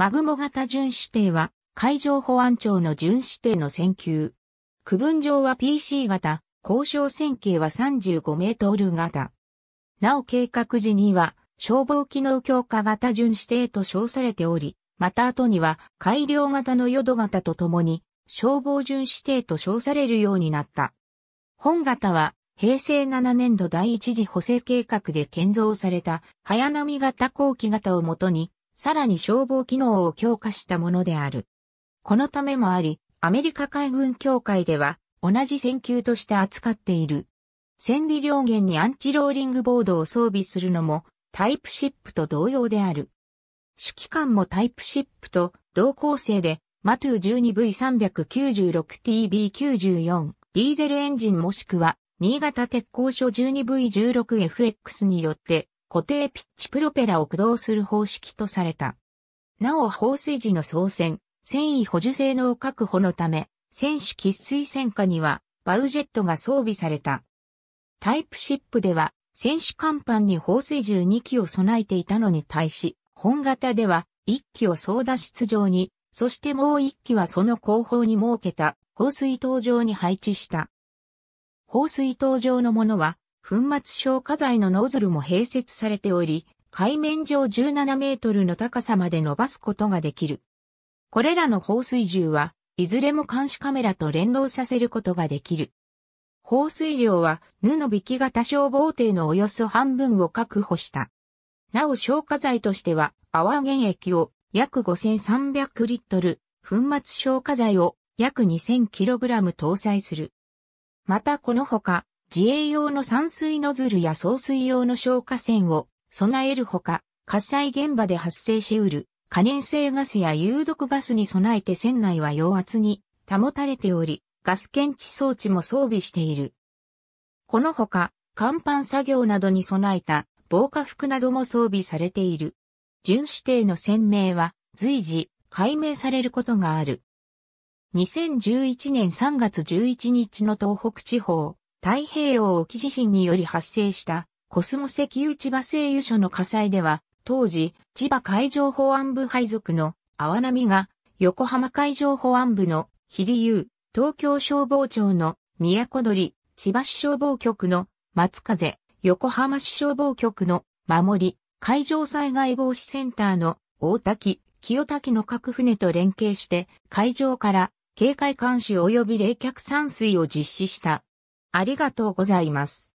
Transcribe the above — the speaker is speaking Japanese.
マグモ型巡視艇は海上保安庁の巡視艇の船級。区分上は PC 型、交渉線形は35メートル型。なお計画時には消防機能強化型巡視艇と称されており、また後には改良型の淀型とともに消防巡視艇と称されるようになった。本型は平成7年度第一次補正計画で建造された早波型後期型をもとにさらに消防機能を強化したものである。このためもあり、アメリカ海軍協会では同じ戦級として扱っている。戦備両源にアンチローリングボードを装備するのもタイプシップと同様である。主機関もタイプシップと同構成で、マトゥー 12V396TB94 ディーゼルエンジンもしくは新潟鉄工所 12V16FX によって固定ピッチプロペラを駆動する方式とされた。なお放水時の操船、繊維補助性能確保のため、選手喫水戦下には、バウジェットが装備された。タイプシップでは、選手甲板に放水銃2機を備えていたのに対し、本型では1機を操脱室上に、そしてもう1機はその後方に設けた放水塔上に配置した。放水塔上のものは粉末消火剤のノズルも併設されており、海面上17メートルの高さまで伸ばすことができる。これらの放水銃は、いずれも監視カメラと連動させることができる。放水量は、布引き型消防艇のおよそ半分を確保した。なお消火剤としては、泡原液を約5300リットル、粉末消火剤を約2 0 0 0ラム搭載する。またこのほか、自衛用の散水ノズルや送水用の消火栓を備えるほか、火災現場で発生しうる可燃性ガスや有毒ガスに備えて船内は陽圧に保たれており、ガス検知装置も装備している。このほか、甲板作業などに備えた防火服なども装備されている。巡視艇の船名は随時解明されることがある。2011年3月11日の東北地方、太平洋沖地震により発生したコスモ石油千葉製油所の火災では、当時、千葉海上保安部配属の淡波が横浜海上保安部の比利優、東京消防庁の宮古鳥、千葉市消防局の松風、横浜市消防局の守り、海上災害防止センターの大滝、清滝の各船と連携して海上から警戒監視及び冷却散水を実施した。ありがとうございます。